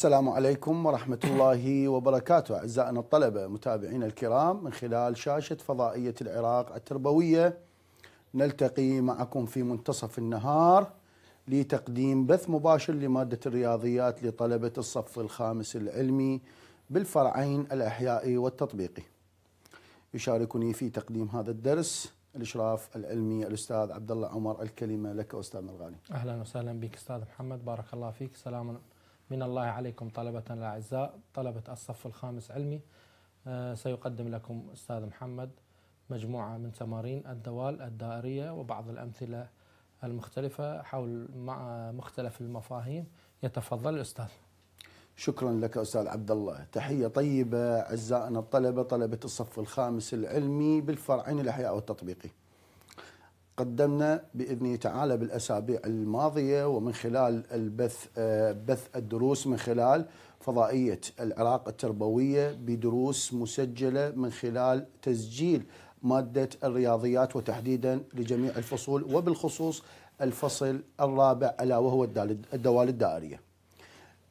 السلام عليكم ورحمة الله وبركاته أعزائنا الطلبة متابعينا الكرام من خلال شاشة فضائية العراق التربوية نلتقي معكم في منتصف النهار لتقديم بث مباشر لمادة الرياضيات لطلبة الصف الخامس العلمي بالفرعين الأحيائي والتطبيقي يشاركني في تقديم هذا الدرس الاشراف العلمي الاستاذ عبد الله عمر الكلمه لك استاذ الغالي اهلا وسهلا بك استاذ محمد بارك الله فيك سلام من الله عليكم طلبتنا الأعزاء طلبة الصف الخامس علمي آه، سيقدم لكم أستاذ محمد مجموعة من تمارين الدوال الدائرية وبعض الأمثلة المختلفة حول مع مختلف المفاهيم يتفضل الأستاذ شكرا لك أستاذ عبد الله تحية طيبة أعزائنا الطلبة طلبة الصف الخامس العلمي بالفرعين الأحياء والتطبيقي قدمنا باذنه تعالى بالاسابيع الماضيه ومن خلال البث آه، بث الدروس من خلال فضائيه العراق التربويه بدروس مسجله من خلال تسجيل ماده الرياضيات وتحديدا لجميع الفصول وبالخصوص الفصل الرابع الا وهو الدوال الدائريه.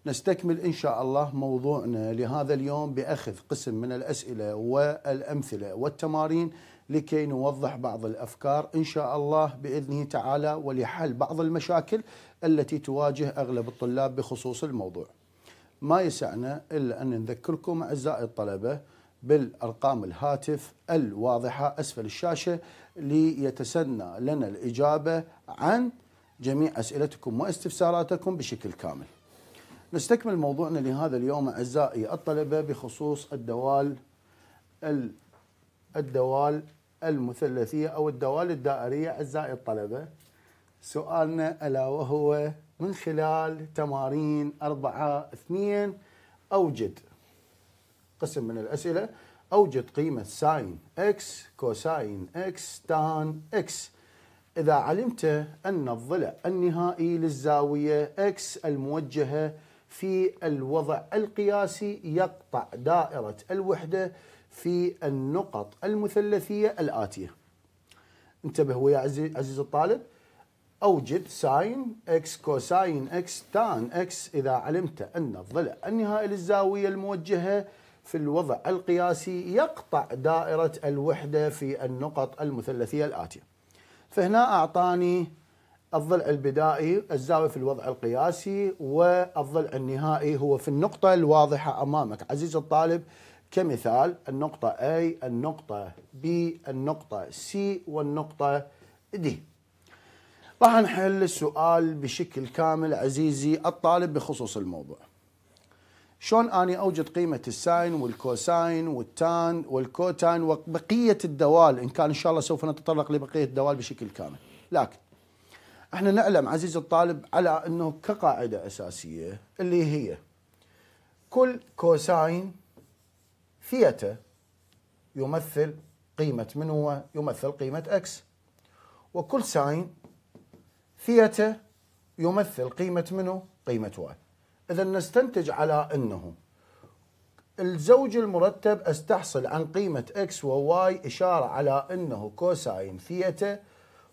نستكمل ان شاء الله موضوعنا لهذا اليوم باخذ قسم من الاسئله والامثله والتمارين لكي نوضح بعض الافكار ان شاء الله باذنه تعالى ولحل بعض المشاكل التي تواجه اغلب الطلاب بخصوص الموضوع. ما يسعنا الا ان نذكركم اعزائي الطلبه بالارقام الهاتف الواضحه اسفل الشاشه ليتسنى لنا الاجابه عن جميع اسئلتكم واستفساراتكم بشكل كامل. نستكمل موضوعنا لهذا اليوم اعزائي الطلبه بخصوص الدوال الدوال المثلثية أو الدوال الدائرية أعزائي الطلبة سؤالنا ألا وهو من خلال تمارين أربعة اثنين أوجد قسم من الأسئلة أوجد قيمة ساين إكس كوساين إكس تان إكس إذا علمت أن الضلع النهائي للزاوية إكس الموجهة في الوضع القياسي يقطع دائرة الوحدة في النقط المثلثية الآتية انتبه ويا عزيز الطالب أوجد ساين إكس كوساين إكس تان إكس إذا علمت أن الضلع النهائي للزاوية الموجهة في الوضع القياسي يقطع دائرة الوحدة في النقط المثلثية الآتية فهنا أعطاني الضلع البدائي الزاوية في الوضع القياسي والضلع النهائي هو في النقطة الواضحة أمامك عزيز الطالب كمثال النقطة A النقطة B النقطة C والنقطة D راح نحل السؤال بشكل كامل عزيزي الطالب بخصوص الموضوع شلون اني اوجد قيمه الساين والكوساين والتان والكوتان وبقيه الدوال ان كان ان شاء الله سوف نتطرق لبقيه الدوال بشكل كامل لكن احنا نعلم عزيز الطالب على انه كقاعده اساسيه اللي هي كل كوساين ثيتا يمثل قيمه من هو يمثل قيمه اكس وكل ساين ثيتا يمثل قيمه منه قيمه واي اذا نستنتج على انه الزوج المرتب استحصل عن قيمة اكس وواي إشارة على أنه كوساين ثيتا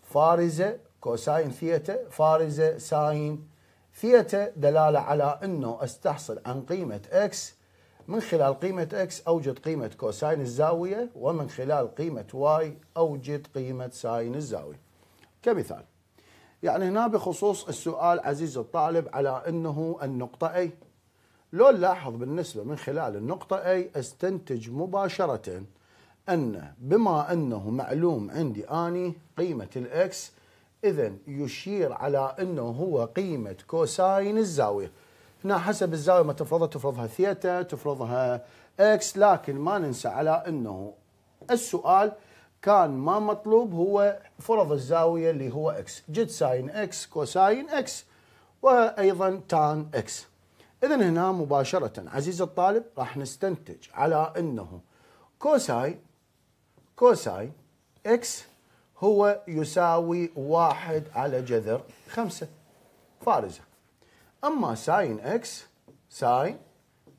فارزة كوساين ثيتا فارزة ساين ثيتا دلالة على أنه أستحصل عن قيمة إكس من خلال قيمة إكس أوجد قيمة كوساين الزاوية ومن خلال قيمة واي أوجد قيمة ساين الزاوية كمثال يعني هنا بخصوص السؤال عزيز الطالب على أنه النقطة A لو نلاحظ بالنسبة من خلال النقطة A استنتج مباشرة أن بما أنه معلوم عندي آني قيمة الإكس اذا يشير على انه هو قيمه كوساين الزاويه هنا حسب الزاويه ما تفرضها تفرضها ثيتا تفرضها اكس لكن ما ننسى على انه السؤال كان ما مطلوب هو فرض الزاويه اللي هو اكس جد ساين اكس كوساين اكس وايضا تان اكس اذا هنا مباشره عزيزي الطالب راح نستنتج على انه كوساين كوساين اكس هو يساوي واحد على جذر خمسة فارزة أما ساين إكس ساين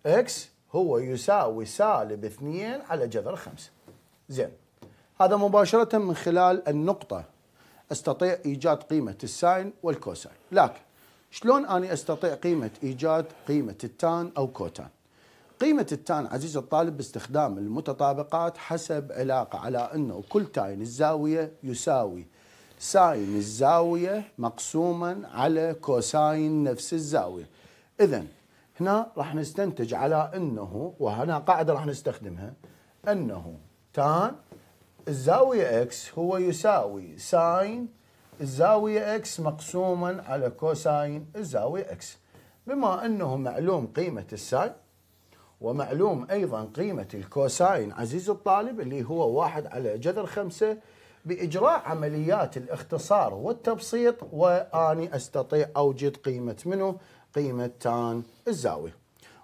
إكس هو يساوي سالب اثنين على جذر خمسة زين هذا مباشرة من خلال النقطة استطيع ايجاد قيمة الساين والكوساين، لكن شلون اني استطيع قيمة ايجاد قيمة التان او كوتان؟ قيمة التان عزيز الطالب باستخدام المتطابقات حسب علاقة على أنه كل تاين الزاوية يساوي ساين الزاوية مقسوما على كوساين نفس الزاوية إذا هنا راح نستنتج على أنه وهنا قاعدة راح نستخدمها أنه تان الزاوية إكس هو يساوي ساين الزاوية إكس مقسوما على كوساين الزاوية إكس بما أنه معلوم قيمة الساين ومعلوم أيضا قيمة الكوساين عزيز الطالب اللي هو واحد على جذر خمسة بإجراء عمليات الاختصار والتبسيط وأني أستطيع أوجد قيمة منه قيمة تان الزاوية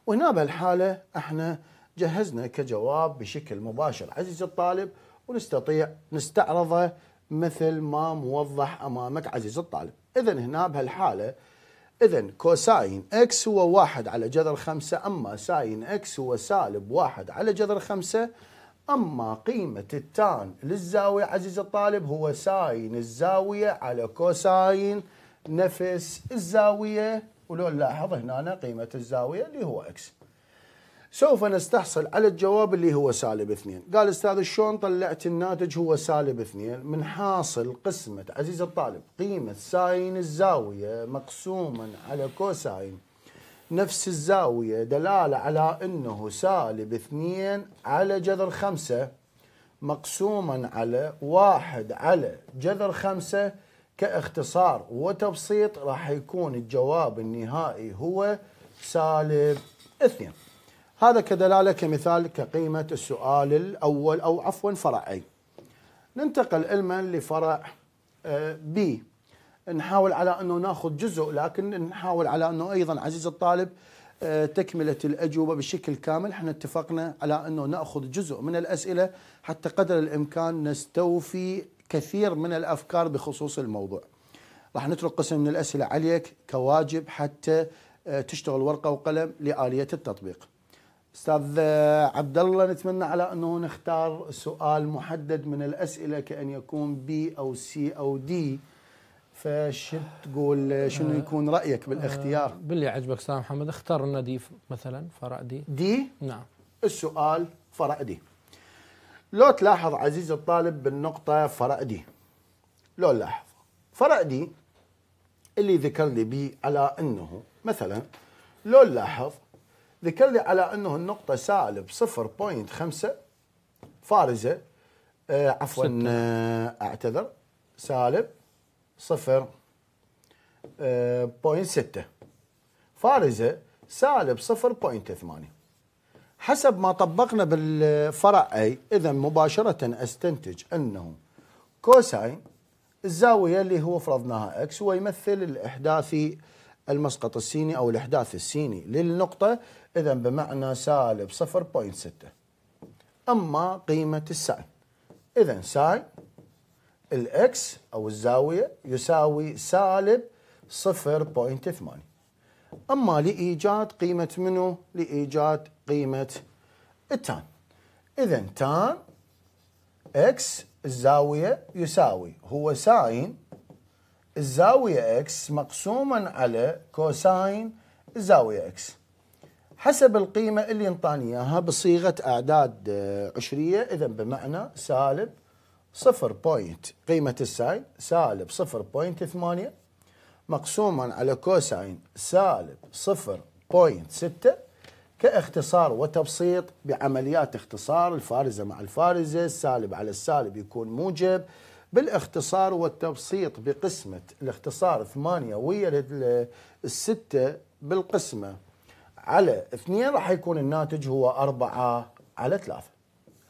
وهنا بهالحالة احنا جهزنا كجواب بشكل مباشر عزيز الطالب ونستطيع نستعرضه مثل ما موضح أمامك عزيز الطالب إذا هنا بهالحالة إذا كوساين إكس هو واحد على جذر خمسة أما ساين إكس هو سالب واحد على جذر خمسة أما قيمة التان للزاوية عزيزي الطالب هو ساين الزاوية على كوساين نفس الزاوية ولو نلاحظ هنا قيمة الزاوية اللي هو إكس سوف نستحصل على الجواب اللي هو سالب اثنين قال استاذ شلون طلعت الناتج هو سالب اثنين من حاصل قسمة عزيز الطالب قيمة ساين الزاوية مقسوما على كوساين نفس الزاوية دلالة على انه سالب اثنين على جذر خمسة مقسوما على واحد على جذر خمسة كاختصار وتبسيط راح يكون الجواب النهائي هو سالب اثنين هذا كدلالة كمثال كقيمة السؤال الأول أو عفوا فرع اي. ننتقل علما لفرع آه، ب نحاول على أنه نأخذ جزء لكن نحاول على أنه أيضا عزيز الطالب آه، تكملة الأجوبة بشكل كامل احنا اتفقنا على أنه نأخذ جزء من الأسئلة حتى قدر الإمكان نستوفي كثير من الأفكار بخصوص الموضوع راح نترك قسم من الأسئلة عليك كواجب حتى آه، تشتغل ورقة وقلم لآلية التطبيق استاذ عبد الله نتمنى على انه نختار سؤال محدد من الاسئله كان يكون بي او سي او دي فش تقول شنو آه. يكون رايك بالاختيار؟ أه باللي عجبك استاذ محمد اختار لنا دي مثلا فرع دي دي؟ نعم السؤال فرع دي لو تلاحظ عزيز الطالب بالنقطة فرع دي لو لاحظ فرع دي اللي ذكر لي بي على انه مثلا لو نلاحظ ذكر لي على انه النقطة سالب 0.5 فارزة آه عفوا آه اعتذر سالب 0.6 آه فارزة سالب 0.8 حسب ما طبقنا بالفرع اي اذا مباشرة استنتج انه كوساين الزاوية اللي هو فرضناها اكس هو يمثل الاحداثي المسقط السيني او الاحداث السيني للنقطة إذا بمعنى سالب 0.6 أما قيمة الساين إذا ساين الإكس أو الزاوية يساوي سالب 0.8 أما لإيجاد قيمة منو؟ لإيجاد قيمة التان إذا تان إكس الزاوية يساوي هو ساين الزاوية إكس مقسوما على كوساين الزاوية إكس حسب القيمة اللي انطاني إياها بصيغة أعداد آه، عشرية إذا بمعنى سالب صفر بوينت قيمة الساين سالب صفر بوينت ثمانية مقسوما على كوساين سالب صفر بوينت ستة كاختصار وتبسيط بعمليات اختصار الفارزة مع الفارزة السالب على السالب يكون موجب بالاختصار والتبسيط بقسمة الاختصار ثمانية ويا الستة بالقسمة على اثنين راح يكون الناتج هو أربعة على ثلاثة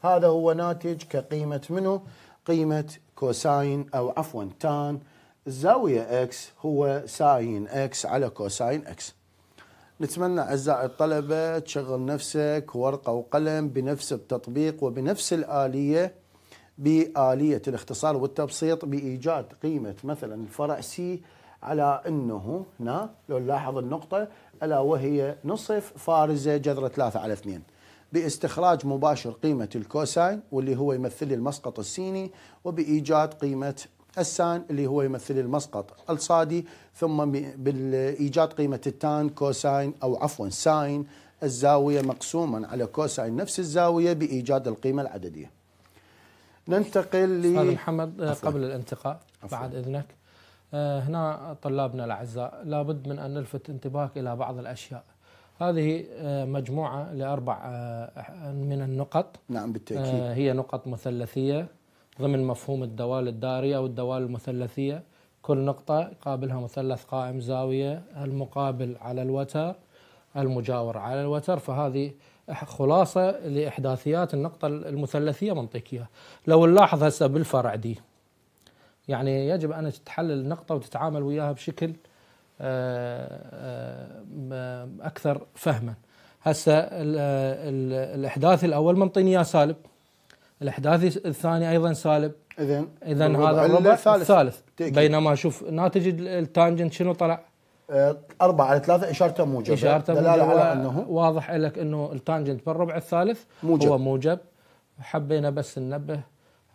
هذا هو ناتج كقيمة منه قيمة كوساين أو عفوا تان الزاوية اكس هو ساين اكس على كوساين اكس نتمنى أعزائي الطلبة تشغل نفسك ورقة وقلم بنفس التطبيق وبنفس الآلية بآلية الاختصار والتبسيط بإيجاد قيمة مثلا الفرع سي على انه هنا لو نلاحظ النقطه الا وهي نصف فارزه جذر 3 على 2 باستخراج مباشر قيمه الكوساين واللي هو يمثل المسقط السيني وبايجاد قيمه السان اللي هو يمثل المسقط الصادي ثم بايجاد قيمه التان كوساين او عفوا ساين الزاويه مقسوما على كوساين نفس الزاويه بايجاد القيمه العدديه. ننتقل ل استاذ محمد قبل الانتقاء بعد اذنك آه، هنا طلابنا الأعزاء لابد من أن نلفت انتباهك إلى بعض الأشياء هذه آه، مجموعة لأربع آه، من النقط نعم بالتأكيد هي نقط مثلثية ضمن مفهوم الدوال الدارية أو الدوال المثلثية كل نقطة يقابلها مثلث قائم زاوية المقابل على الوتر المجاور على الوتر فهذه خلاصة لإحداثيات النقطة المثلثية منطقية لو نلاحظ هسه بالفرع دي يعني يجب ان تحلل النقطه وتتعامل وياها بشكل آه، آه، اكثر فهما هسه آه، الاحداث الاول منطيني اياه سالب الاحداث الثاني ايضا سالب اذا اذا هذا الربع الثالث, الثالث. بينما شوف ناتج التانجنت شنو طلع؟ أربعة على ثلاثة إشارته موجبة إشارته دلالة على أنه واضح لك أنه التانجنت بالربع الثالث موجب. هو موجب حبينا بس ننبه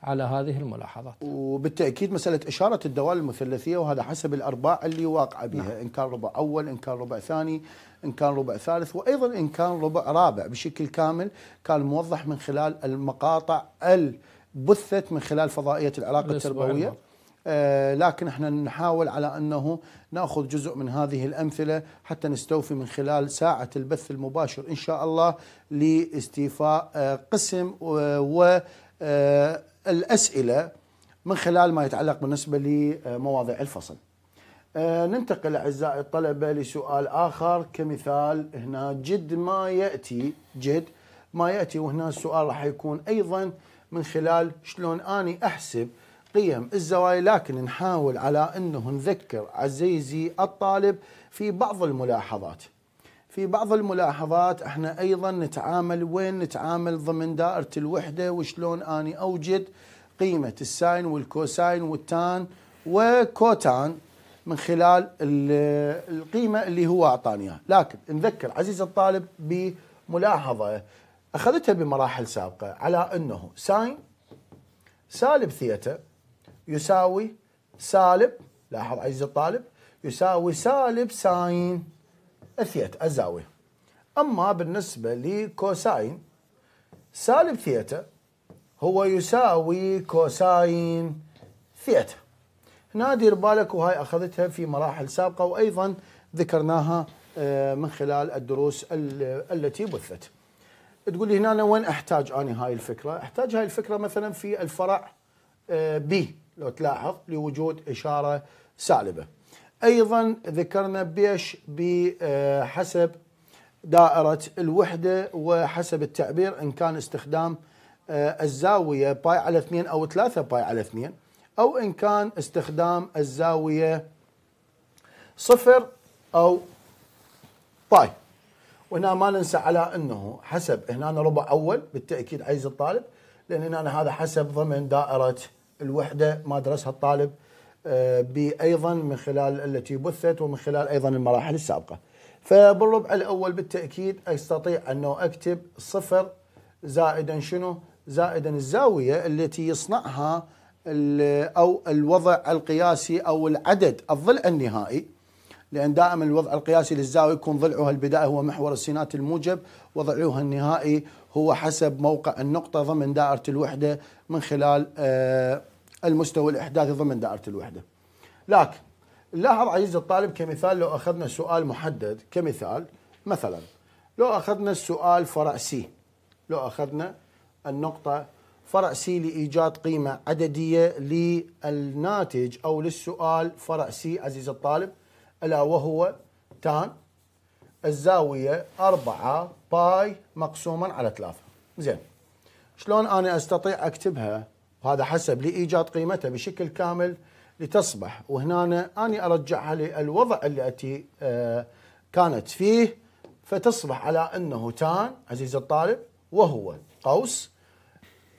على هذه الملاحظات وبالتأكيد مسألة إشارة الدوال المثلثية وهذا حسب الأرباع اللي واقعة بها نعم. إن كان ربع أول إن كان ربع ثاني إن كان ربع ثالث وأيضا إن كان ربع رابع بشكل كامل كان موضح من خلال المقاطع البثت من خلال فضائية العلاقة التربوية آه لكن احنا نحاول على انه ناخذ جزء من هذه الامثله حتى نستوفي من خلال ساعه البث المباشر ان شاء الله لاستيفاء آه قسم و آه الأسئلة من خلال ما يتعلق بالنسبة لمواضيع الفصل آه، ننتقل أعزائي الطلبة لسؤال آخر كمثال هنا جد ما يأتي جد ما يأتي وهنا السؤال راح يكون أيضا من خلال شلون أني أحسب قيم الزوايا لكن نحاول على أنه نذكر عزيزي الطالب في بعض الملاحظات في بعض الملاحظات احنا ايضا نتعامل وين نتعامل ضمن دائره الوحده وشلون اني اوجد قيمه الساين والكوساين والتان وكوتان من خلال القيمه اللي هو اعطاني اياها، لكن نذكر عزيز الطالب بملاحظه اخذتها بمراحل سابقه على انه ساين سالب ثيتا يساوي سالب لاحظ عزيز الطالب يساوي سالب ساين الثيتا الزاوية أما بالنسبة لكوساين سالب ثيتا هو يساوي كوساين ثيتا هنا دير بالك وهاي أخذتها في مراحل سابقة وأيضا ذكرناها آه، من خلال الدروس التي بثت تقول لي هنا أنا وين أحتاج أنا هاي الفكرة أحتاج هاي الفكرة مثلا في الفرع آه، بي لو تلاحظ لوجود إشارة سالبة أيضا ذكرنا بيش بحسب دائرة الوحدة وحسب التعبير إن كان استخدام آه، الزاوية باي على اثنين أو ثلاثة باي على اثنين أو إن كان استخدام الزاوية صفر أو باي وهنا ما ننسى على أنه حسب هنا ربع أول بالتأكيد عايز الطالب لأن هنا هذا حسب ضمن دائرة الوحدة ما درسها الطالب آه، بايضا من خلال التي بثت ومن خلال ايضا المراحل السابقه. فبالربع الاول بالتاكيد استطيع انه اكتب صفر زائدا شنو؟ زائدا الزاويه التي يصنعها او الوضع القياسي او العدد الضلع النهائي لان دائما الوضع القياسي للزاويه يكون ضلعها البدايه هو محور السينات الموجب وضعها النهائي هو حسب موقع النقطه ضمن دائره الوحده من خلال آه، المستوى الإحداثي ضمن دائرة الوحدة لكن لاحظ عزيزي الطالب كمثال لو أخذنا سؤال محدد كمثال مثلا لو أخذنا السؤال فرع سي لو أخذنا النقطة فرع سي لإيجاد قيمة عددية للناتج أو للسؤال فرع سي عزيزي الطالب ألا وهو تان الزاوية 4 باي مقسوما على 3 زين شلون أنا أستطيع أكتبها وهذا حسب لإيجاد قيمتها بشكل كامل لتصبح وهنا أنا أرجعها للوضع التي آه، كانت فيه فتصبح على أنه تان عزيز الطالب وهو قوس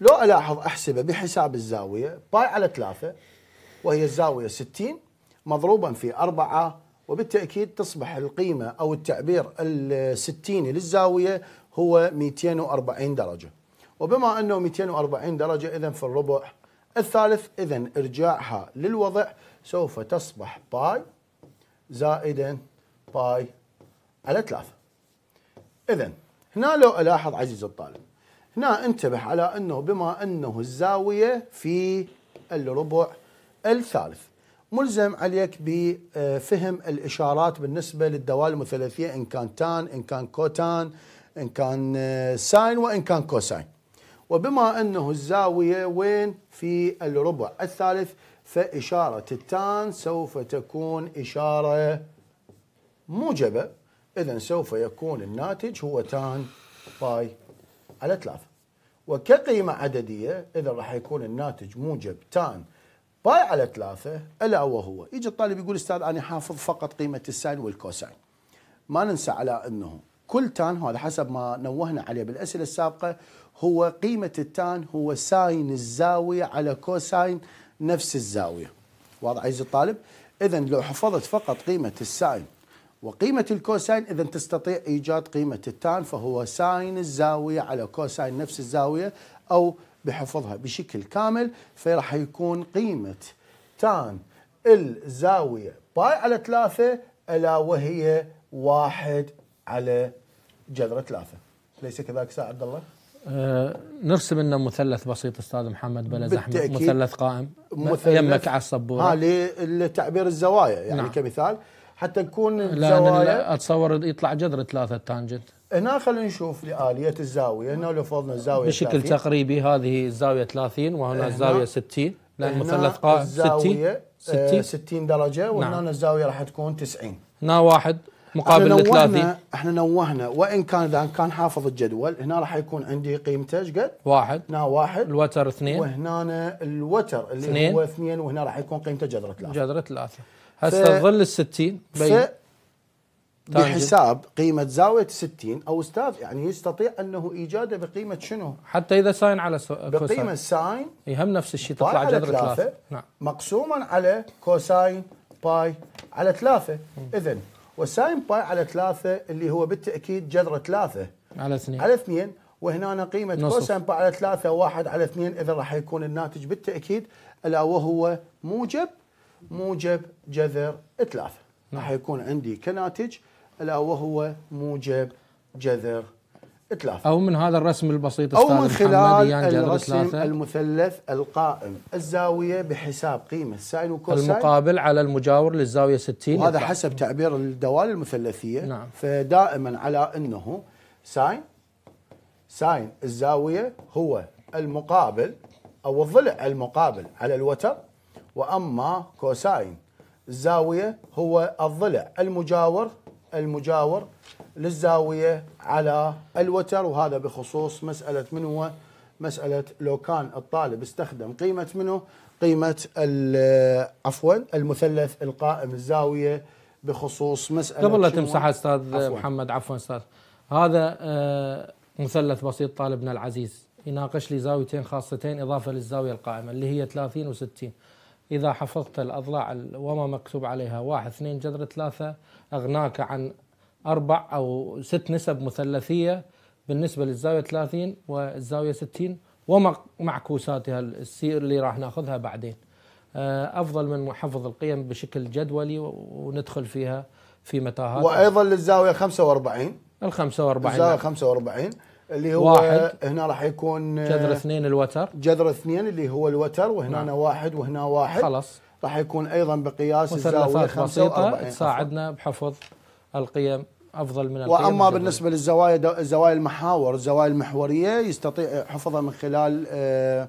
لو ألاحظ أحسبه بحساب الزاوية باي على ثلاثة وهي الزاوية 60 مضروبا في أربعة وبالتأكيد تصبح القيمة أو التعبير الستيني للزاوية هو 240 درجة وبما أنه 240 درجة إذا في الربع الثالث إذا إرجاعها للوضع سوف تصبح باي زائدا باي على 3 إذا هنا لو ألاحظ عزيزي الطالب هنا انتبه على أنه بما أنه الزاوية في الربع الثالث ملزم عليك بفهم الإشارات بالنسبة للدوالم الثلاثية إن كان تان إن كان كوتان إن كان ساين وإن كان كوساين وبما أنه الزاوية وين في الربع الثالث فإشارة التان سوف تكون إشارة موجبة إذا سوف يكون الناتج هو تان باي على 3 وكقيمة عددية إذا راح يكون الناتج موجب تان باي على 3 ألا وهو يجي الطالب يقول أستاذ أنا حافظ فقط قيمة الساين والكوساين ما ننسى على أنه كل تان هذا حسب ما نوهنا عليه بالأسئلة السابقة هو قيمة التان هو ساين الزاوية على كوساين نفس الزاوية واضح عزيزي الطالب إذا لو حفظت فقط قيمة الساين وقيمة الكوساين إذا تستطيع إيجاد قيمة التان فهو ساين الزاوية على كوساين نفس الزاوية أو بحفظها بشكل كامل فراح يكون قيمة تان الزاوية باي على ثلاثة ألا وهي واحد على جذر ثلاثة ليس كذلك ساعة عبد الله؟ آه، نرسم لنا مثلث بسيط استاذ محمد بلا زحمه مثلث قائم مثلث يمك على السبوره ها لتعبير الزوايا يعني نعم. كمثال حتى نكون الزوايا اتصور يطلع جذر ثلاثه تانجنت هنا خلينا نشوف لآلية الزاوية هنا لو فرضنا الزاوية بشكل 30. تقريبي هذه الزاوية 30 وهنا الزاوية 60 لأن مثلث قائم 60 60 60 درجة وهنا نعم. الزاوية راح تكون 90 هنا واحد مقابل احنا نوهنا احنا نوهنا وان كان اذا كان حافظ الجدول هنا راح يكون عندي قيمته ايش قد؟ واحد هنا واحد الوتر اثنين وهنا الوتر اللي اثنين هو اثنين وهنا راح يكون قيمته جذر ثلاثه جذر ثلاثه هسه ظل ال 60 بين بحساب قيمة زاوية 60 أو أستاذ يعني يستطيع أنه إيجاده بقيمة شنو؟ حتى إذا ساين على سو... بقيمة ساين يهم نفس الشيء تطلع جذر ثلاثة نعم. مقسوما على كوساين باي على ثلاثة إذا وساين باي على ثلاثة اللي هو بالتأكيد جذر ثلاثة على اثنين على اثنين وهنا قيمة كوساين باي على ثلاثة واحد على اثنين إذا راح يكون الناتج بالتأكيد ألا وهو موجب موجب جذر ثلاثة راح نعم. يكون عندي كناتج ألا وهو موجب جذر ثلاثة. ثلاثة أو من هذا الرسم البسيط أو من خلال يعني الرسم المثلث القائم الزاوية بحساب قيمة ساين وكوساين المقابل على المجاور للزاوية 60 وهذا حسب تعبير الدوال المثلثية نعم. فدائما على أنه ساين ساين الزاوية هو المقابل أو الضلع المقابل على الوتر وأما كوساين الزاوية هو الضلع المجاور المجاور للزاوية على الوتر وهذا بخصوص مسألة من هو مسألة لو كان الطالب استخدم قيمة منه قيمة عفوا المثلث القائم الزاوية بخصوص مسألة قبل لا تمسح أستاذ عفواً. محمد عفوا أستاذ هذا آه، مثلث بسيط طالبنا العزيز يناقش لي زاويتين خاصتين إضافة للزاوية القائمة اللي هي 30 و60 إذا حفظت الأضلاع وما مكتوب عليها واحد اثنين جذر ثلاثة أغناك عن أربع أو ست نسب مثلثية بالنسبة للزاوية 30 والزاوية 60 ومعكوساتها السير اللي راح ناخذها بعدين آه، أفضل من محفظ القيم بشكل جدولي وندخل فيها في متاهات وأيضا للزاوية 45 ال 45 الزاوية 45 اللي هو واحد هنا راح يكون جذر آه، اثنين الوتر جذر اثنين اللي هو الوتر وهنا نعم. واحد وهنا واحد خلاص راح يكون ايضا بقياس الزاويه 45 تساعدنا بحفظ القيم افضل من القيم واما الجوية. بالنسبه للزوايا زوايا المحاور الزوايا المحوريه يستطيع حفظها من خلال آه،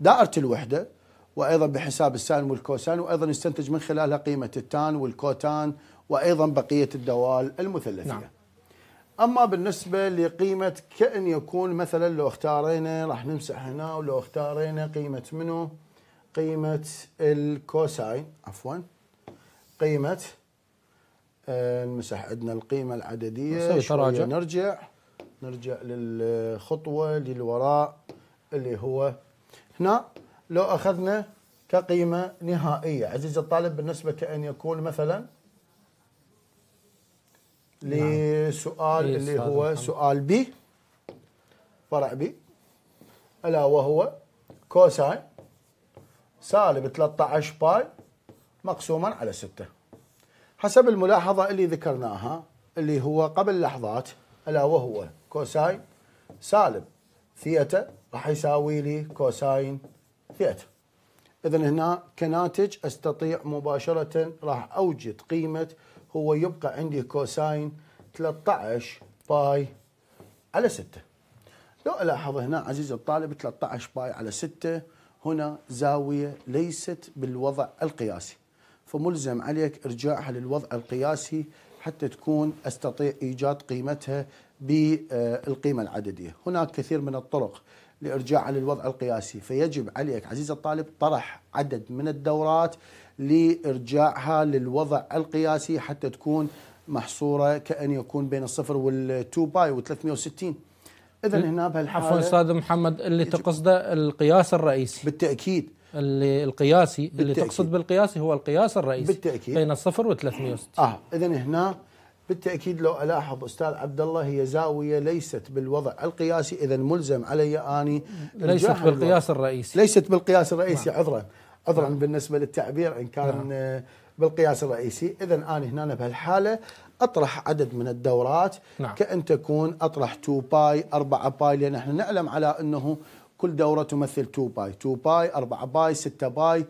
دائره الوحده وايضا بحساب السالب والكوسان وايضا يستنتج من خلالها قيمه التان والكوتان وايضا بقيه الدوال المثلثيه. نعم. اما بالنسبه لقيمه كان يكون مثلا لو اختارينا راح نمسح هنا ولو اختارينا قيمه منو قيمة الكوساين عفوا قيمة آه، نمسح عندنا القيمة العددية تراجع نرجع نرجع للخطوة للوراء اللي هو هنا لو أخذنا كقيمة نهائية عزيزي الطالب بالنسبة كأن يكون مثلا نعم. لسؤال نعم. اللي هو محمد. سؤال بي فرع بي ألا وهو كوساين سالب 13 باي مقسوما على 6 حسب الملاحظة اللي ذكرناها اللي هو قبل لحظات ألا وهو كوساين سالب ثيتا راح يساوي لي كوساين ثيتا إذا هنا كناتج أستطيع مباشرة راح أوجد قيمة هو يبقى عندي كوساين 13 باي على 6 لو ألاحظ هنا عزيزي الطالب 13 باي على 6 هنا زاوية ليست بالوضع القياسي فملزم عليك إرجاعها للوضع القياسي حتى تكون أستطيع إيجاد قيمتها بالقيمة العددية هناك كثير من الطرق لإرجاعها للوضع القياسي فيجب عليك عزيز الطالب طرح عدد من الدورات لإرجاعها للوضع القياسي حتى تكون محصورة كأن يكون بين الصفر وال2 باي و360 اذا هنا بهالحاله عفوا استاذ محمد اللي تقصده القياس الرئيسي بالتاكيد اللي القياسي بالتأكيد. اللي تقصد بالقياسي هو القياس الرئيسي بالتأكيد بين الصفر و360 اه اذا هنا بالتاكيد لو الاحظ استاذ عبد الله هي زاويه ليست بالوضع القياسي اذا ملزم علي اني ليست بالقياس الرئيسي ليست بالقياس نعم. الرئيسي ما. عذرا عذرا ما. نعم. بالنسبه للتعبير ان كان ما. نعم. بالقياس الرئيسي اذا انا هنا بهالحاله اطرح عدد من الدورات نعم. كان تكون اطرح 2 باي 4 باي لان احنا نعلم على انه كل دوره تمثل 2 باي 2 باي 4 باي 6 باي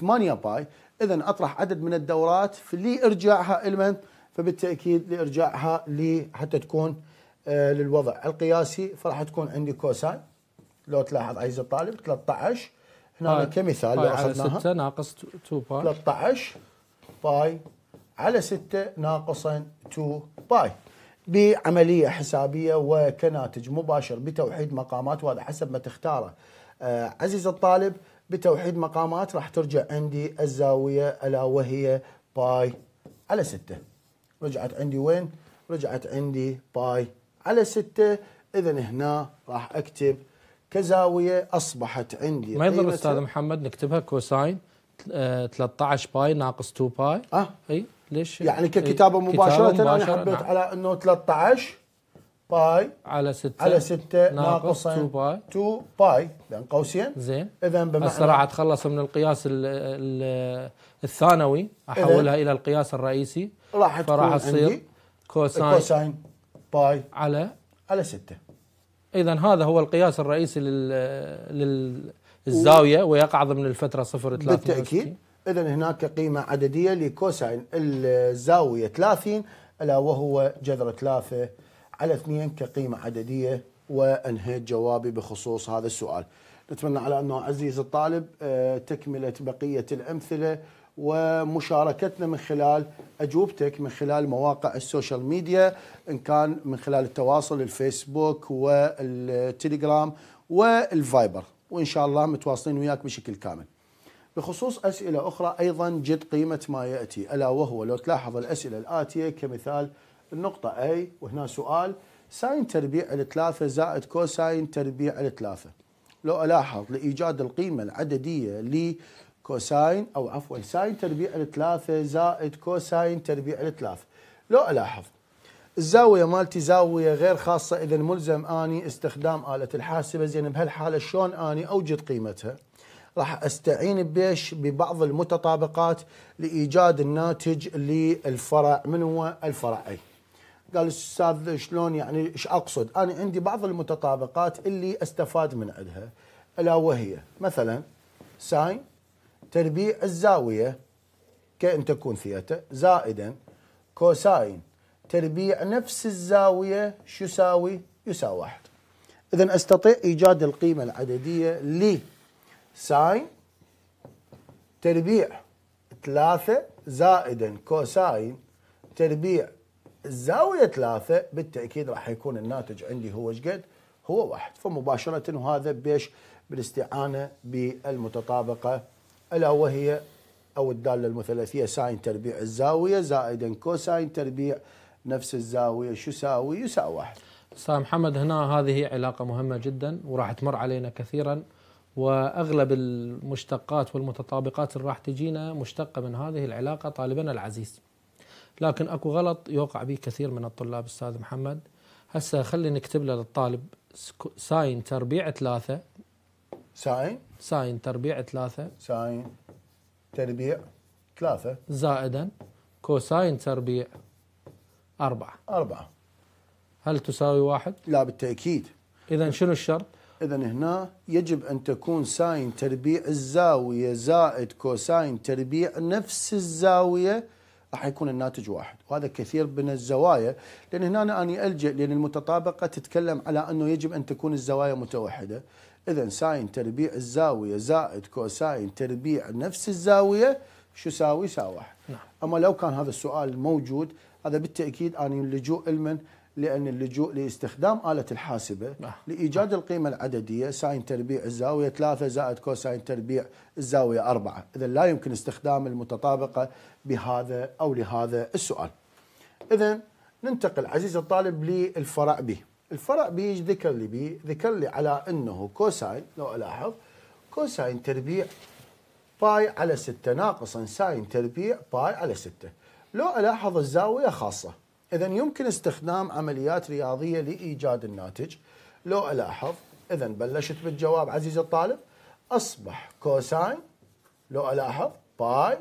8 باي اذا اطرح عدد من الدورات لارجاعها لمن فبالتاكيد لارجاعها لي حتى تكون آه، للوضع القياسي فراح تكون عندي كوساين لو تلاحظ عزيزي الطالب 13 هنا طيب. كمثال طيب، لو اخذناها 6 ناقص 2 باي 13 باي على 6 ناقصا 2 باي بعملية حسابية وكناتج مباشر بتوحيد مقامات وهذا حسب ما تختاره آه عزيز الطالب بتوحيد مقامات راح ترجع عندي الزاوية ألا وهي باي على 6 رجعت عندي وين؟ رجعت عندي باي على 6 إذا هنا راح أكتب كزاوية أصبحت عندي ما يضر أستاذ محمد نكتبها كوساين آه، 13 باي ناقص 2 باي أه؟ أي ليش يعني ككتابه إيه، مباشره, مباشرة انا حبيت نعم. على انه 13 باي على 6 على 6 ناقص 2 باي 2 باي بين قوسين زين اذا بمعنى راح اتخلص من القياس الـ الـ الثانوي احولها الى القياس الرئيسي راح فراح تصير كوساين كوساين باي على على 6 اذا هذا هو القياس الرئيسي لل للزاويه ويقع ضمن الفتره 0 3 بالتاكيد اذا هناك قيمه عدديه لكوساين الزاويه 30 الا وهو جذر 3 على 2 كقيمه عدديه وانهيت جوابي بخصوص هذا السؤال. نتمنى على انه عزيز الطالب آه، تكمله بقيه الامثله ومشاركتنا من خلال اجوبتك من خلال مواقع السوشيال ميديا ان كان من خلال التواصل الفيسبوك والتليجرام والفايبر وان شاء الله متواصلين وياك بشكل كامل. بخصوص أسئلة أخرى أيضا جد قيمة ما يأتي ألا وهو لو تلاحظ الأسئلة الآتية كمثال النقطة أي وهنا سؤال ساين تربيع الثلاثة زائد كوساين تربيع الثلاثة لو ألاحظ لإيجاد القيمة العددية لكوساين أو عفوا ساين تربيع الثلاثة زائد كوساين تربيع الثلاثة لو ألاحظ الزاوية مالتي زاوية غير خاصة إذا ملزم أني استخدام آلة الحاسبة زين بهالحالة شلون أني أوجد قيمتها راح استعين بيش ببعض المتطابقات لايجاد الناتج للفرع من هو الفرع اي قال الاستاذ شلون يعني ايش اقصد انا عندي بعض المتطابقات اللي استفاد من عندها الا وهي مثلا ساين تربيع الزاويه كأن تكون ثيتا زائدا كوساين تربيع نفس الزاويه شو يساوي؟ يساوي واحد. اذا استطيع ايجاد القيمه العدديه ل ساين تربيع ثلاثة زائدا كوساين تربيع الزاوية ثلاثة بالتأكيد راح يكون الناتج عندي هو ايش قد؟ هو واحد فمباشرة وهذا بيش بالاستعانة بالمتطابقة ألا وهي أو الدالة المثلثية ساين تربيع الزاوية زائدا كوساين تربيع نفس الزاوية شو يساوي؟ يساوي واحد. أستاذ محمد هنا هذه علاقة مهمة جدا وراح تمر علينا كثيرا واغلب المشتقات والمتطابقات اللي راح تجينا مشتقه من هذه العلاقه طالبنا العزيز. لكن اكو غلط يوقع به كثير من الطلاب استاذ محمد هسه خلي نكتب له للطالب ساين تربيع ثلاثة ساين ساين تربيع ثلاثة ساين تربيع ثلاثة زائدا كوساين تربيع أربعة أربعة هل تساوي واحد؟ لا بالتأكيد إذا شنو الشرط؟ إذا هنا يجب أن تكون ساين تربيع الزاوية زائد كوساين تربيع نفس الزاوية راح يكون الناتج واحد وهذا كثير من الزوايا لأن هنا أنا ألجأ لأن المتطابقة تتكلم على أنه يجب أن تكون الزوايا متوحدة إذا ساين تربيع الزاوية زائد كوساين تربيع نفس الزاوية شو ساوي ساوي واحد نعم. أما لو كان هذا السؤال موجود هذا بالتأكيد أنا اللجوء لمن لأن اللجوء لاستخدام آلة الحاسبة نعم. لإيجاد القيمة العددية ساين تربيع الزاوية 3 زائد كوساين تربيع الزاوية 4 إذا لا يمكن استخدام المتطابقة بهذا أو لهذا السؤال إذا ننتقل عزيزي الطالب للفرع ب الفرع ب ذكر لي بي ذكر لي على أنه كوساين لو ألاحظ كوساين تربيع باي على 6 ناقصا ساين تربيع باي على 6 لو ألاحظ الزاوية خاصة اذا يمكن استخدام عمليات رياضيه لايجاد الناتج لو الاحظ اذا بلشت بالجواب عزيزي الطالب اصبح كوساين لو الاحظ باي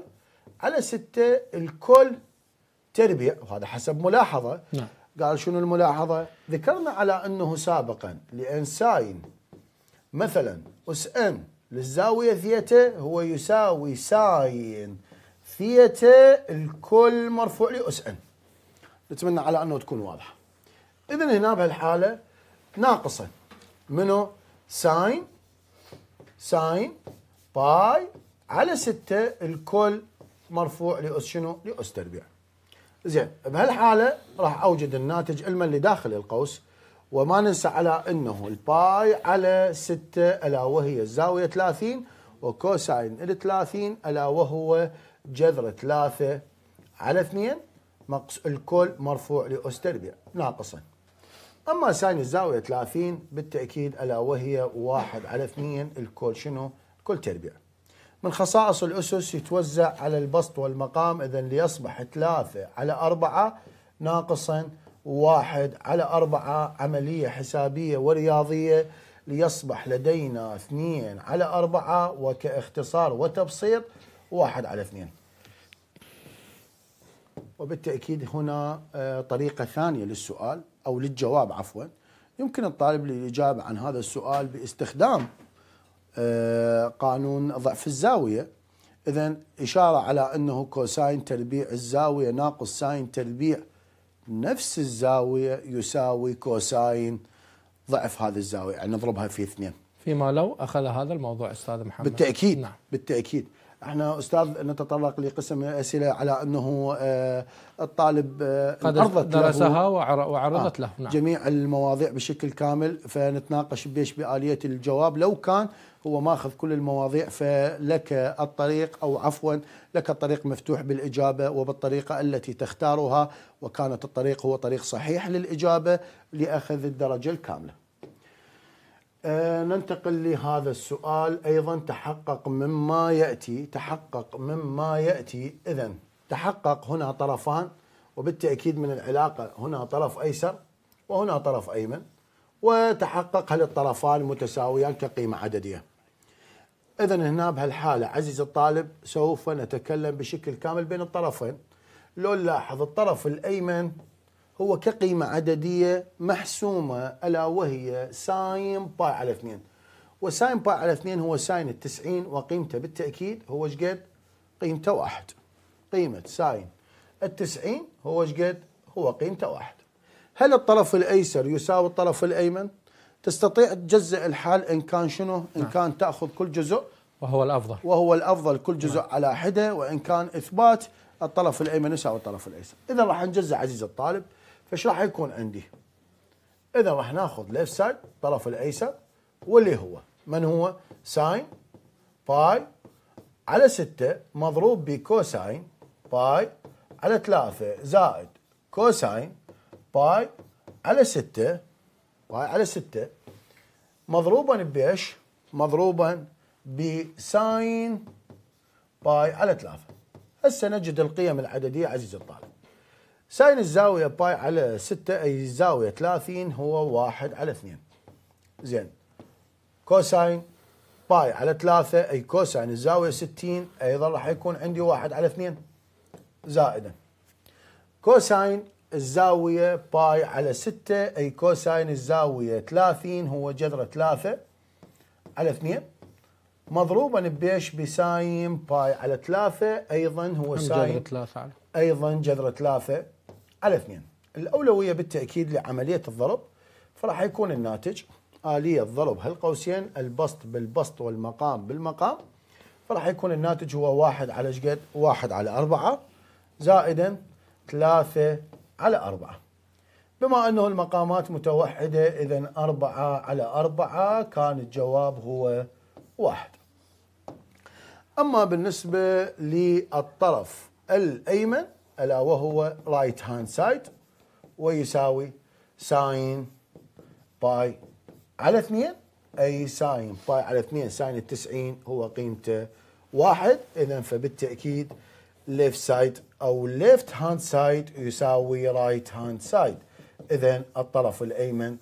على 6 الكل تربيع وهذا حسب ملاحظه نعم. قال شنو الملاحظه؟ ذكرنا على انه سابقا لان ساين مثلا اس ان للزاويه ثيتا هو يساوي ساين ثيتا الكل مرفوع لاس ان نتمنى على انه تكون واضحه. اذا هنا بهالحاله ناقصه منو؟ ساين ساين باي على 6 الكل مرفوع لاس شنو؟ لاس تربيع. زين بهالحاله راح اوجد الناتج علما اللي داخل القوس وما ننسى على انه الباي على 6 الا وهي الزاويه 30 وكوساين ال 30 الا وهو جذر 3 على 2 مقص الكل مرفوع لأس تربيع ناقصا أما ساين الزاوية 30 بالتأكيد ألا وهي واحد على اثنين الكل شنو كل تربيع من خصائص الأسس يتوزع على البسط والمقام إذا ليصبح ثلاثة على أربعة ناقصا واحد على أربعة عملية حسابية ورياضية ليصبح لدينا اثنين على أربعة وكاختصار وتبسيط واحد على اثنين وبالتأكيد هنا آه، طريقة ثانية للسؤال أو للجواب عفوا يمكن الطالب للإجابة عن هذا السؤال باستخدام آه، قانون ضعف الزاوية إذا إشارة على أنه كوساين تربيع الزاوية ناقص ساين تربيع نفس الزاوية يساوي كوساين ضعف هذه الزاوية يعني نضربها في اثنين فيما لو أخذ هذا الموضوع أستاذ محمد بالتأكيد نعم. بالتأكيد احنا استاذ نتطرق لقسم اسئله على انه آه، الطالب آه، قد عرضت درسها وعرضت آه، له نعم. جميع المواضيع بشكل كامل فنتناقش بيش باليه الجواب لو كان هو ماخذ كل المواضيع فلك الطريق او عفوا لك الطريق مفتوح بالاجابه وبالطريقه التي تختارها وكانت الطريق هو طريق صحيح للاجابه لاخذ الدرجه الكامله آه ننتقل لهذا السؤال ايضا تحقق مما ياتي تحقق مما ياتي اذا تحقق هنا طرفان وبالتاكيد من العلاقه هنا طرف ايسر وهنا طرف ايمن وتحقق هل الطرفان متساويان كقيمه عدديه اذا هنا بهالحاله عزيزي الطالب سوف نتكلم بشكل كامل بين الطرفين لو نلاحظ الطرف الايمن هو كقيمة عددية محسومة ألا وهي ساين باي على اثنين وساين باي على اثنين هو ساين التسعين وقيمته بالتأكيد هو شقد قيمته واحد قيمة ساين التسعين هو شقد هو قيمته واحد هل الطرف الأيسر يساوي الطرف الأيمن؟ تستطيع تجزئ الحال إن كان شنو؟ إن نعم. كان تأخذ كل جزء وهو الأفضل وهو الأفضل كل جزء نعم. على حدة وإن كان إثبات الطرف الأيمن يساوي الطرف الأيسر إذا راح نجزئ عزيزي الطالب فايش راح يكون عندي اذا راح ناخذ ليفت سايد الطرف الايسر واللي هو من هو ساين باي على 6 مضروب بكوساين باي على 3 زائد كوساين باي على 6 باي على 6 مضروبا بايش؟ مضروبا بساين باي على 3 هسه نجد القيم العدديه عزيزي الطالب ساين الزاويه باي على 6 اي الزاويه 30 هو 1 على 2 زين كوساين باي على 3 اي كوساين الزاويه 60 ايضا راح يكون عندي 1 على 2 زائدا كوساين الزاويه باي على 6 اي كوساين الزاويه 30 هو جذر 3 على 2 مضروبا بايش بساين باي على 3 ايضا هو ساين جذر 3 على ايضا جذر 3 على اثنين الأولوية بالتأكيد لعملية الضرب فراح يكون الناتج آلية ضرب هالقوسين البسط بالبسط والمقام بالمقام فراح يكون الناتج هو واحد على شقد واحد على أربعة زائدا ثلاثة على أربعة بما أنه المقامات متوحدة إذا أربعة على أربعة كان الجواب هو واحد أما بالنسبة للطرف الأيمن الا وهو رايت هاند سايد ويساوي ساين باي على 2 اي ساين باي على 2 ساين ال 90 هو قيمته واحد اذا فبالتاكيد ليفت سايد او ليفت هاند سايد يساوي رايت هاند سايد اذا الطرف الايمن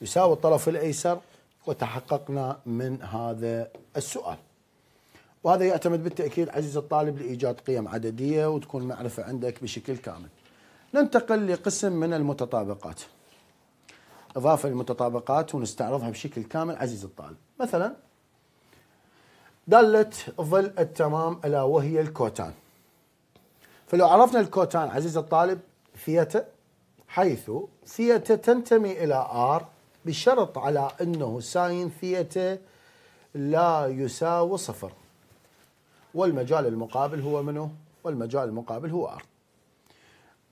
يساوي الطرف الايسر وتحققنا من هذا السؤال وهذا يعتمد بالتاكيد عزيز الطالب لايجاد قيم عدديه وتكون معرفه عندك بشكل كامل. ننتقل لقسم من المتطابقات. اضافه للمتطابقات ونستعرضها بشكل كامل عزيز الطالب. مثلا داله ظل التمام الا وهي الكوتان. فلو عرفنا الكوتان عزيز الطالب ثيتا حيث ثيتا تنتمي الى ار بشرط على انه ساين ثيتا لا يساوي صفر. والمجال المقابل هو منه والمجال المقابل هو ار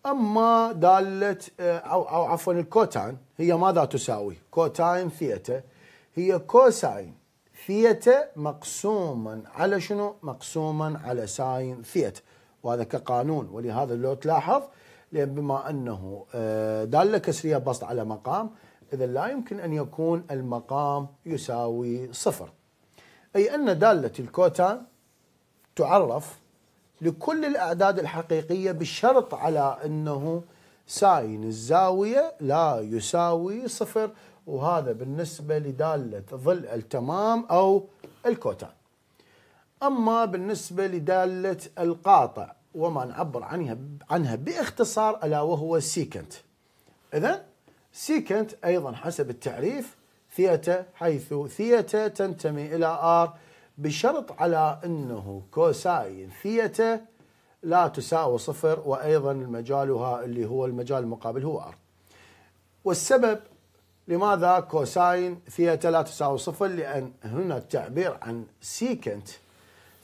اما داله آه، او او عفوا الكوتان هي ماذا تساوي كوتاين ثيتا هي كوساين ثيتا مقسوما على شنو مقسوما على ساين ثيتا وهذا كقانون ولهذا لو تلاحظ لأن بما أنه آه، دالة كسرية بسط على مقام إذا لا يمكن أن يكون المقام يساوي صفر أي أن دالة الكوتان تعرف لكل الأعداد الحقيقية بالشرط على أنه ساين الزاوية لا يساوي صفر وهذا بالنسبة لدالة ظل التمام أو الكوتان أما بالنسبة لدالة القاطع وما نعبر عنها عنها باختصار ألا وهو سيكنت. إذا سيكنت أيضا حسب التعريف ثيتا حيث ثيتا تنتمي إلى آر بشرط على أنه كوساين ثيتا لا تساوي صفر وأيضا مجالها اللي هو المجال المقابل هو أرض والسبب لماذا كوساين ثيتا لا تساوي صفر لأن هنا التعبير عن سيكنت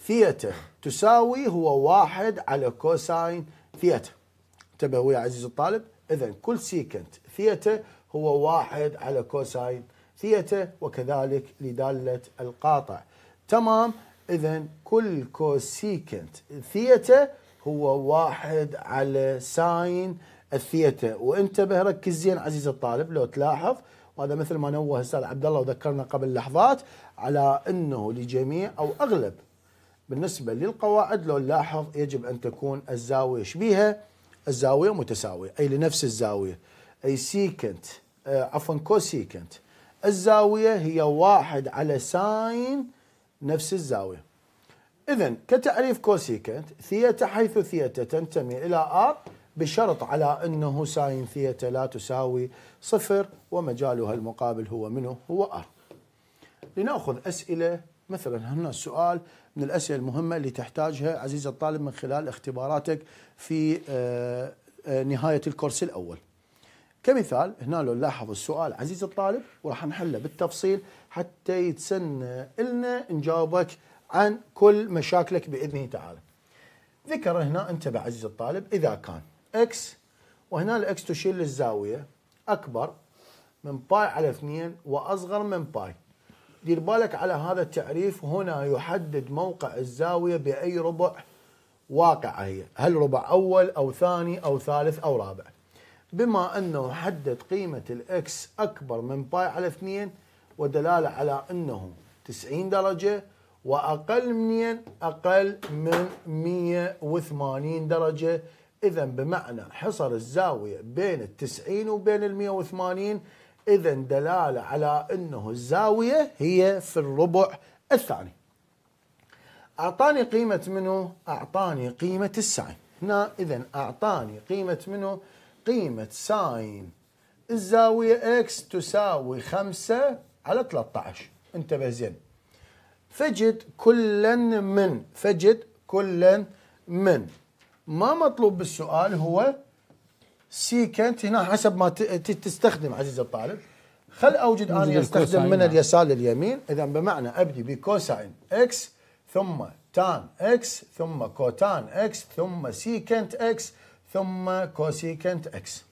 ثيتا تساوي هو واحد على كوساين ثيتا انتبهوا يا عزيزي الطالب إذا كل سيكنت ثيتا هو واحد على كوساين ثيتا وكذلك لدالة القاطع تمام اذا كل كوسيكنت ثيتا هو واحد على ساين الثيتا وانتبه ركز زين عزيز الطالب لو تلاحظ وهذا مثل ما نوه الاستاذ عبد الله وذكرنا قبل لحظات على انه لجميع او اغلب بالنسبه للقواعد لو نلاحظ يجب ان تكون الزاويه شبيهه الزاويه متساويه اي لنفس الزاويه اي سيكنت آه عفوا كوسيكنت الزاويه هي واحد على ساين نفس الزاوية إذا كتعريف كوسيكنت ثيتا حيث ثيتا تنتمي إلى آر بشرط على أنه ساين ثيتا لا تساوي صفر ومجالها المقابل هو منه هو آر لنأخذ أسئلة مثلا هنا السؤال من الأسئلة المهمة اللي تحتاجها عزيز الطالب من خلال اختباراتك في آه، آه، نهاية الكورس الأول كمثال هنا لو نلاحظ السؤال عزيز الطالب وراح نحله بالتفصيل حتى يتسنى لنا نجاوبك عن كل مشاكلك باذنه تعالى. ذكر هنا انت بعزيز الطالب اذا كان اكس وهنا الاكس تشير للزاويه اكبر من باي على 2 واصغر من باي. دير بالك على هذا التعريف هنا يحدد موقع الزاويه باي ربع واقعه هي، هل ربع اول او ثاني او ثالث او رابع. بما انه حدد قيمه الاكس اكبر من باي على 2 ودلالة على أنه 90 درجة وأقل منين أقل من 180 درجة إذا بمعنى حصر الزاوية بين التسعين وبين المية وثمانين إذا دلالة على أنه الزاوية هي في الربع الثاني أعطاني قيمة منه أعطاني قيمة الساين هنا إذا أعطاني قيمة منه قيمة ساين الزاوية اكس تساوي خمسة على 13 انتبه زين فجد كلا من فجد كلا من ما مطلوب بالسؤال هو سيكنت هنا حسب ما تستخدم عزيزي الطالب خل اوجد اني استخدم من اليسار لليمين اذا بمعنى ابدي بكوساين اكس ثم تان اكس ثم كوتان اكس ثم سيكنت اكس ثم كوسيكنت اكس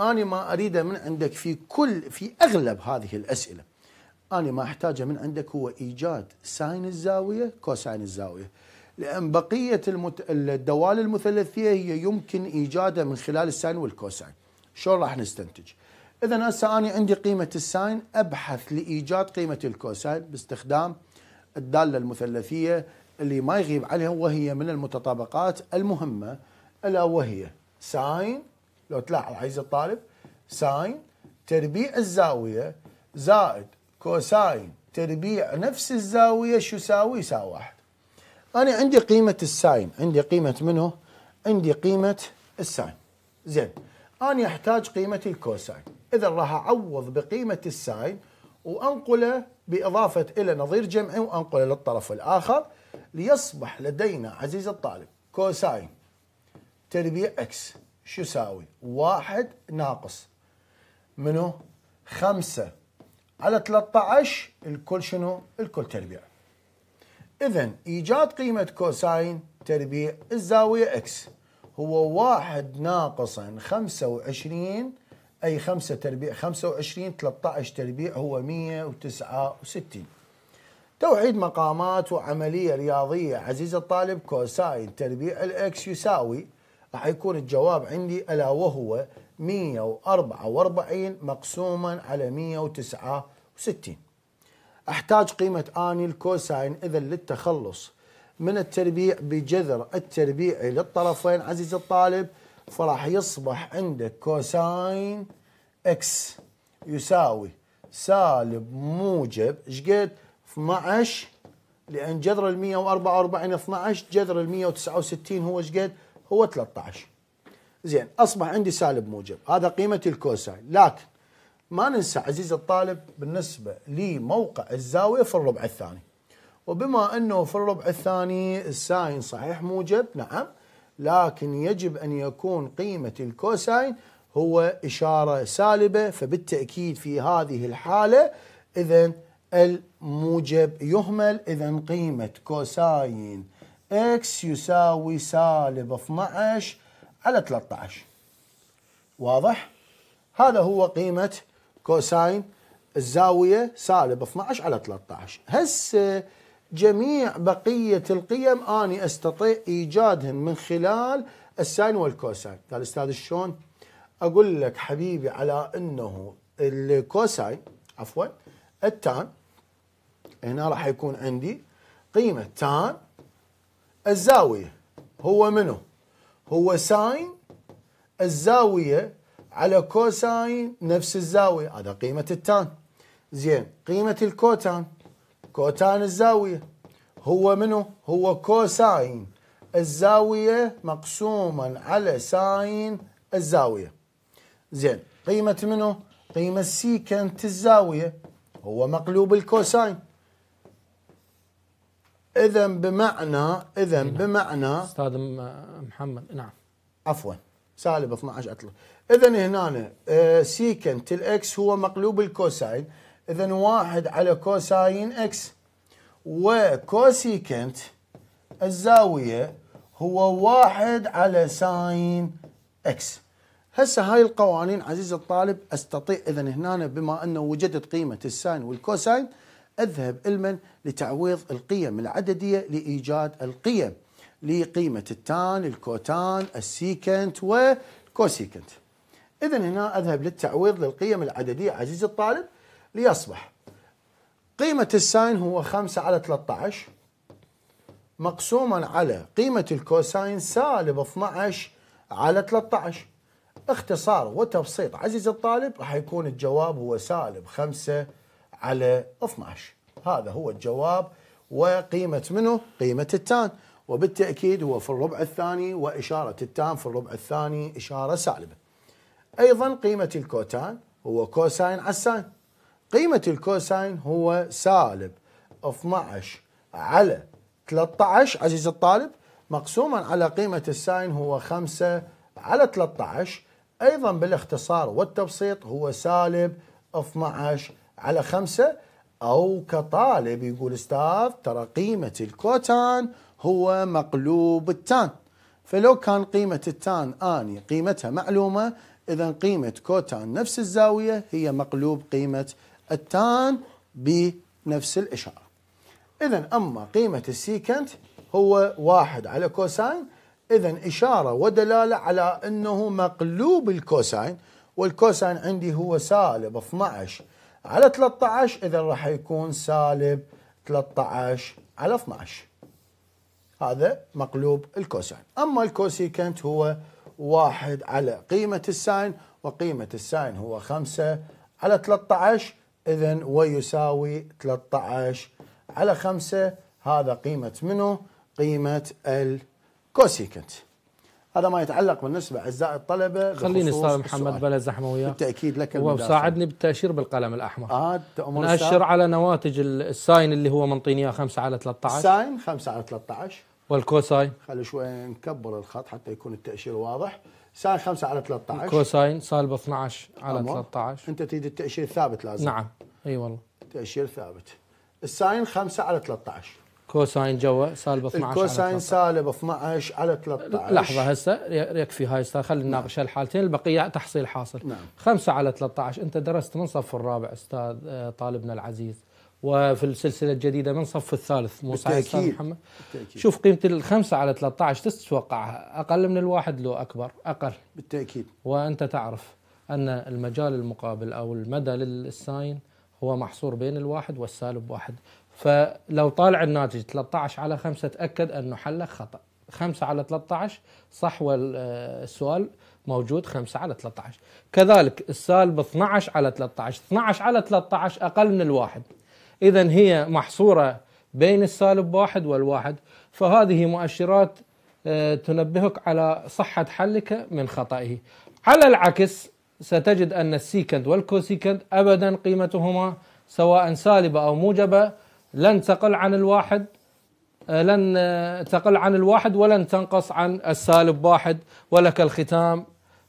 اني ما اريده من عندك في كل في اغلب هذه الاسئله أنا ما أحتاجه من عندك هو إيجاد ساين الزاوية كوساين الزاوية لأن بقية المت... الدوال المثلثية هي يمكن إيجادها من خلال الساين والكوساين شلون راح نستنتج إذا هسه أنا عندي قيمة الساين أبحث لإيجاد قيمة الكوساين باستخدام الدالة المثلثية اللي ما يغيب عليها وهي من المتطابقات المهمة ألا وهي ساين لو تلاحظ عزيزي الطالب ساين تربيع الزاوية زائد كوساين تربيع نفس الزاوية شو يساوي يساوي واحد أنا عندي قيمة الساين عندي قيمة منه عندي قيمة الساين زين أنا أحتاج قيمة الكوساين إذا راح أعوض بقيمة الساين وأنقله بإضافة إلى نظير جمعي وأنقله للطرف الآخر ليصبح لدينا عزيزي الطالب كوساين تربيع اكس شو يساوي؟ واحد ناقص منو؟ خمسة على 13 الكل شنو الكل تربيع اذا ايجاد قيمه كوساين تربيع الزاويه اكس هو واحد ناقصا 25 اي 5 تربيع 25 13 تربيع هو 169 توحيد مقامات وعمليه رياضيه عزيز الطالب كوساين تربيع الاكس يساوي راح يكون الجواب عندي الا وهو 144 مقسوما على 169 احتاج قيمة اني الكوساين اذا للتخلص من التربيع بجذر التربيعي للطرفين عزيزي الطالب فراح يصبح عندك كوساين اكس يساوي سالب موجب ايش قد 12 لان جذر ال 144 12 جذر ال 169 هو ايش قد؟ هو 13 زين اصبح عندي سالب موجب هذا قيمه الكوساين لكن ما ننسى عزيزي الطالب بالنسبه لموقع الزاويه في الربع الثاني وبما انه في الربع الثاني الساين صحيح موجب نعم لكن يجب ان يكون قيمه الكوساين هو اشاره سالبه فبالتاكيد في هذه الحاله اذا الموجب يهمل اذا قيمه كوساين اكس يساوي سالب 12 على 13 واضح هذا هو قيمة كوساين الزاوية سالب 12 على 13 هسه جميع بقية القيم أني أستطيع ايجادهم من خلال الساين والكوساين قال أستاذ شلون أقول لك حبيبي على أنه الكوساين عفوا التان هنا راح يكون عندي قيمة تان الزاوية هو منه هو ساين الزاوية على كوساين نفس الزاوية هذا قيمة التان زين قيمة الكوتان كوتان الزاوية هو منو هو كوساين الزاوية مقسوما على ساين الزاوية زين قيمة منو قيمة سيكنت الزاوية هو مقلوب الكوساين اذا بمعنى اذا إيه نعم. بمعنى استاذ محمد نعم عفوا سالب 12 اطلق اذا هنا آه، سيكنت الاكس هو مقلوب الكوساين اذا واحد على كوساين اكس وكوسيكنت الزاويه هو واحد على ساين اكس هسه هاي القوانين عزيزي الطالب استطيع اذا هنا بما انه وجدت قيمه الساين والكوساين أذهب علما لتعويض القيم العددية لإيجاد القيم لقيمة التان الكوتان السيكنت والكوسيكنت إذا هنا أذهب للتعويض للقيم العددية عزيزي الطالب ليصبح قيمة الساين هو 5 على 13 مقسوما على قيمة الكوساين سالب 12 على 13 اختصار وتبسيط عزيزي الطالب راح يكون الجواب هو سالب 5 على 12 هذا هو الجواب وقيمة منه قيمة التان وبالتأكيد هو في الربع الثاني وإشارة التان في الربع الثاني إشارة سالبة أيضا قيمة الكوتان هو كوساين على الساين قيمة الكوساين هو سالب 12 على 13 عزيز الطالب مقسوما على قيمة الساين هو 5 على 13 أيضا بالاختصار والتبسيط هو سالب 12 على خمسة أو كطالب يقول أستاذ ترى قيمة الكوتان هو مقلوب التان فلو كان قيمة التان آني قيمتها معلومة إذا قيمة كوتان نفس الزاوية هي مقلوب قيمة التان بنفس الإشارة إذا أما قيمة السيكنت هو واحد على كوساين إذا إشارة ودلالة على أنه مقلوب الكوساين والكوساين عندي هو سالب 12 على 13 إذا راح يكون سالب 13 على 12 هذا مقلوب الكوساين أما الكوسيكنت هو واحد على قيمة الساين وقيمة الساين هو 5 على 13 إذا ويساوي 13 على 5 هذا قيمة منه قيمة الكوسيكنت هذا ما يتعلق بالنسبه اعزائي الطلبه خليني استاذ محمد بلا زحمه وياك بالتاكيد لك وساعدني بالتاشير بالقلم الاحمر اه ناشر على نواتج الساين اللي هو منطيني اياه 5 على 13 ساين 5 على 13 والكوساين خلي شوي نكبر الخط حتى يكون التاشير واضح ساين 5 على 13 كوساين سالب 12 على أمر. 13 انت تريد التاشير ثابت لازم نعم اي والله تاشير ثابت الساين 5 على 13 كوساين جوا سالب 12 الكوساين سالب 12 على 13 لحظه هسه يكفي هاي خلينا نناقش هالحالتين البقيه تحصيل حاصل نعم. 5 على 13 انت درست من صف الرابع استاذ آه، طالبنا العزيز وفي السلسله الجديده من صف الثالث مو صحيح استاذ محمد بالتأكيد. شوف قيمه الخمسه على 13 تتوقعها اقل من الواحد لو اكبر اقل بالتاكيد وانت تعرف ان المجال المقابل او المدى للساين هو محصور بين الواحد والسالب واحد فلو طالع الناتج 13 على 5 تاكد انه حلك خطا 5 على 13 صح والسؤال موجود 5 على 13 كذلك السالب 12 على 13 12 على 13 اقل من الواحد اذا هي محصوره بين السالب واحد والواحد فهذه مؤشرات آه، تنبهك على صحة حلك من خطئه على العكس ستجد أن السيكند والكوسيكند أبدا قيمتهما سواء سالبة أو موجبة لن تقل عن الواحد آه، لن آه، تقل عن الواحد ولن تنقص عن السالب واحد ولك الختام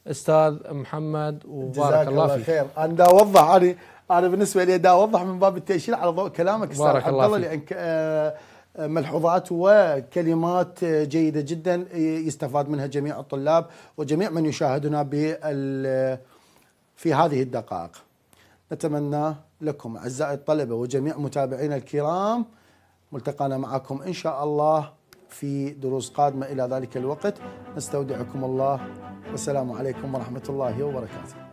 استاذ محمد وبارك الله, الله فيك خير انا دا اوضح انا انا بالنسبه لي دا اوضح من باب التاشير على ضوء كلامك استاذ عبد الله لان آه، ملحوظات وكلمات جيده جدا يستفاد منها جميع الطلاب وجميع من يشاهدنا في هذه الدقائق نتمنى لكم أعزائي الطلبة وجميع متابعينا الكرام ملتقانا معكم إن شاء الله في دروس قادمة إلى ذلك الوقت نستودعكم الله والسلام عليكم ورحمة الله وبركاته